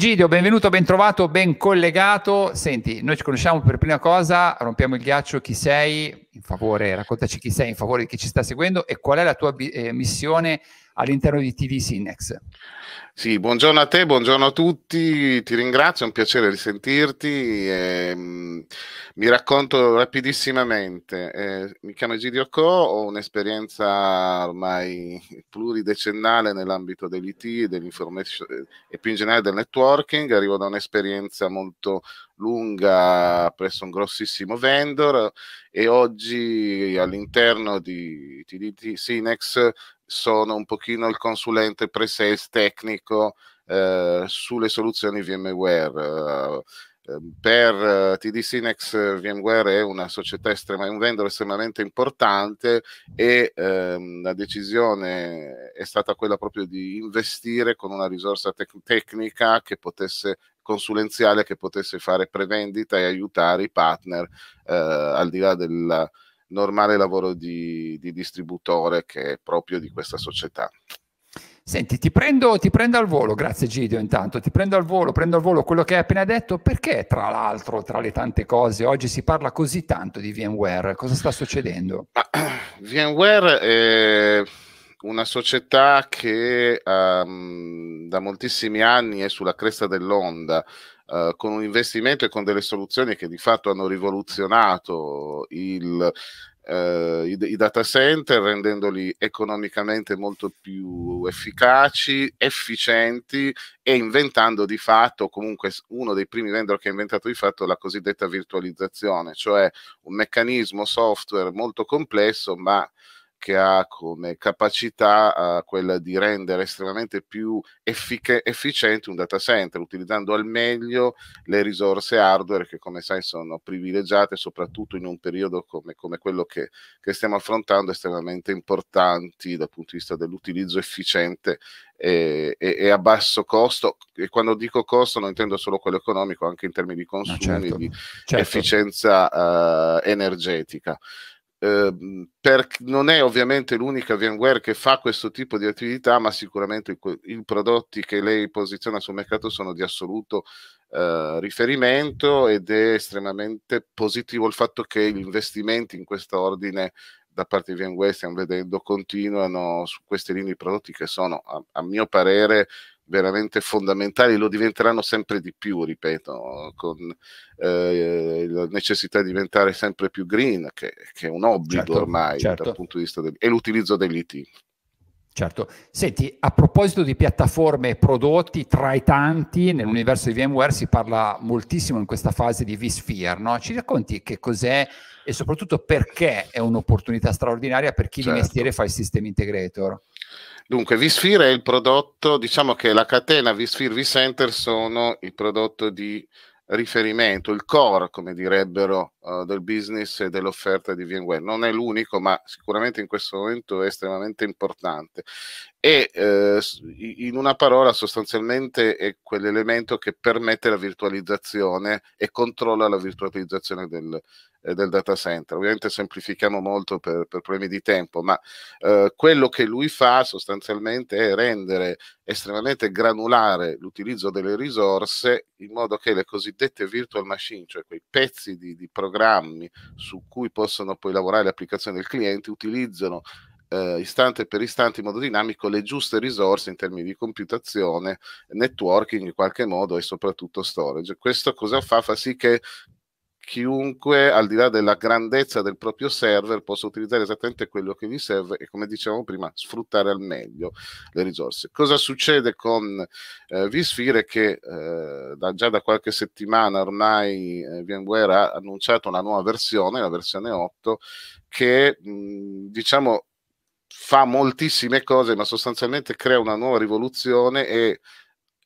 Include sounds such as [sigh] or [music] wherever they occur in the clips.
Egidio, benvenuto, bentrovato, ben collegato. Senti, noi ci conosciamo per prima cosa, rompiamo il ghiaccio, chi sei? In favore, raccontaci chi sei in favore di chi ci sta seguendo e qual è la tua eh, missione all'interno di TV Sinex. Sì, buongiorno a te, buongiorno a tutti, ti ringrazio, è un piacere risentirti. E, ehm, mh, mi racconto rapidissimamente, eh, mi chiamo Egidio Co, ho un'esperienza ormai pluridecennale nell'ambito dell'IT dell'information eh, e più in generale del networking, arrivo da un'esperienza molto lunga presso un grossissimo vendor e oggi all'interno di TDT Sinex sono un pochino il consulente pre-sales tecnico eh, sulle soluzioni VMware. Eh, ehm, per eh, TD Sinex eh, VMware è una società estrema, un vendor estremamente importante e ehm, la decisione è stata quella proprio di investire con una risorsa tec tecnica che potesse consulenziale che potesse fare prevendita e aiutare i partner eh, al di là della, normale lavoro di, di distributore che è proprio di questa società. Senti, ti prendo, ti prendo, al volo, grazie Gidio intanto, ti prendo al volo, prendo al volo quello che hai appena detto, perché tra l'altro, tra le tante cose, oggi si parla così tanto di VMware, cosa sta succedendo? Ma, [clears throat] VMware è una società che um, da moltissimi anni è sulla cresta dell'onda, eh, con un investimento e con delle soluzioni che di fatto hanno rivoluzionato il, eh, i, i, data center rendendoli economicamente molto più efficaci, efficienti e inventando di fatto, comunque uno dei primi vendor che ha inventato di fatto la cosiddetta virtualizzazione, cioè un meccanismo software molto complesso ma che ha come capacità eh, quella di rendere estremamente più effic- efficiente un data center, utilizzando al meglio le risorse hardware che come sai sono privilegiate, soprattutto in un periodo come, come quello che, che stiamo affrontando, estremamente importanti dal punto di vista dell'utilizzo efficiente e, e, a basso costo e quando dico costo non intendo solo quello economico anche in termini di consumi no, certo, di certo. efficienza uh, energetica Ehm, per, non è ovviamente l'unica VMware che fa questo tipo di attività, ma sicuramente i, prodotti che lei posiziona sul mercato sono di assoluto eh, riferimento ed è estremamente positivo il fatto che gli investimenti in questo ordine da parte di VMware stiamo vedendo continuano su queste linee di prodotti che sono a, a mio parere veramente fondamentali, lo diventeranno sempre di più, ripeto, con eh, la necessità di diventare sempre più green, che, che è un obbligo certo, ormai certo. dal punto di vista dell'utilizzo dell'IT. Certo. Senti, a proposito di piattaforme e prodotti, tra i tanti, nell'universo di VMware si parla moltissimo in questa fase di vSphere, no? Ci racconti che cos'è e soprattutto perché è un'opportunità straordinaria per chi certo. di mestiere fa il system integrator? Dunque, Visphere è il prodotto, diciamo che la catena Visphere vCenter sono il prodotto di riferimento, il core, come direbbero, uh, del business e dell'offerta di VMware. Non è l'unico, ma sicuramente in questo momento è estremamente importante e eh, in una parola sostanzialmente è quell'elemento che permette la virtualizzazione e controlla la virtualizzazione del, eh, del data center. Ovviamente semplifichiamo molto per, per problemi di tempo, ma eh, quello che lui fa sostanzialmente è rendere estremamente granulare l'utilizzo delle risorse in modo che le cosiddette virtual machine, cioè quei pezzi di, di programmi su cui possono poi lavorare le applicazioni del cliente, utilizzano eh, istante per istante in modo dinamico le giuste risorse in termini di computazione, networking in qualche modo e soprattutto storage. Questo cosa fa? Fa sì che chiunque, al di là della grandezza del proprio server, possa utilizzare esattamente quello che gli serve e, come dicevamo prima, sfruttare al meglio le risorse. Cosa succede con eh, vSphere? Che eh, da, già da qualche settimana ormai eh, VMware ha annunciato una nuova versione, la versione 8, che mh, diciamo fa moltissime cose, ma sostanzialmente crea una nuova rivoluzione e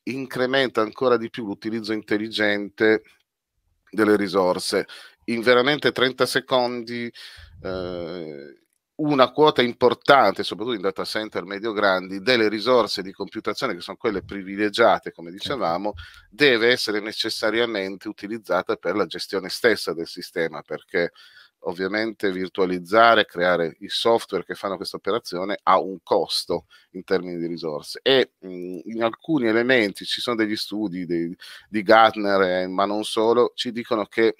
incrementa ancora di più l'utilizzo intelligente delle risorse. In veramente 30 secondi eh, una quota importante, soprattutto in data center medio-grandi, delle risorse di computazione, che sono quelle privilegiate, come certo. dicevamo, deve essere necessariamente utilizzata per la gestione stessa del sistema, perché ovviamente virtualizzare, creare i software che fanno questa operazione ha un costo in termini di risorse e mh, mhmm, in alcuni elementi ci sono degli studi dei, di Gartner, eh, ma non solo, ci dicono che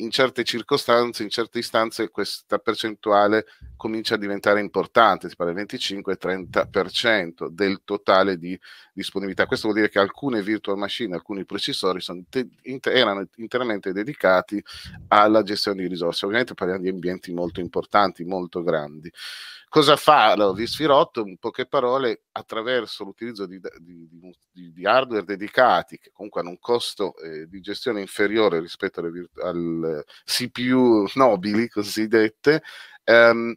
in certe circostanze, in certe istanze, questa percentuale comincia a diventare importante, si parla del 25-30% del totale di disponibilità. Questo vuol dire che alcune virtual machine, alcuni processori inter erano interamente dedicati alla gestione di risorse. Ovviamente parliamo di ambienti molto importanti, molto grandi. Cosa fa? Allora, vi sfirotto in poche parole attraverso l'utilizzo di, di, di, di hardware dedicati, che comunque hanno un costo eh, di gestione inferiore rispetto virtu- al eh, CPU nobili cosiddette. Ehm,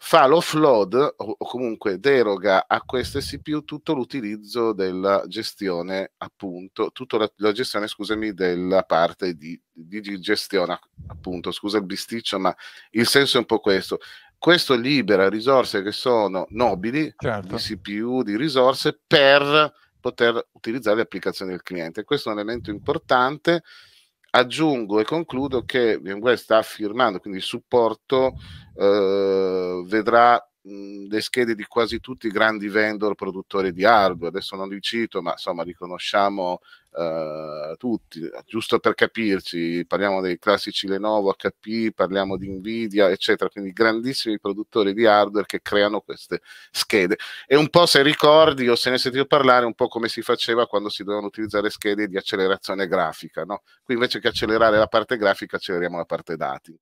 fa l'offload o, comunque deroga a queste CPU tutto l'utilizzo della gestione, appunto, tutta la, la gestione, scusami, della parte di, di, di, gestione, appunto, scusa il bisticcio, ma il senso è un po' questo. Questo libera risorse che sono nobili, certo. di CPU, di risorse, per poter utilizzare le applicazioni del cliente. Questo è un elemento importante. Aggiungo e concludo che VMware sta firmando, quindi il supporto eh, vedrà le schede di quasi tutti i grandi vendor produttori di hardware, adesso non li cito, ma insomma li conosciamo eh, tutti, giusto per capirci, parliamo dei classici Lenovo, HP, parliamo di Nvidia, eccetera, quindi grandissimi produttori di hardware che creano queste schede. E un po' se ricordi o se ne sentivo parlare, un po' come si faceva quando si dovevano utilizzare schede di accelerazione grafica, no? Qui invece che accelerare la parte grafica acceleriamo la parte dati.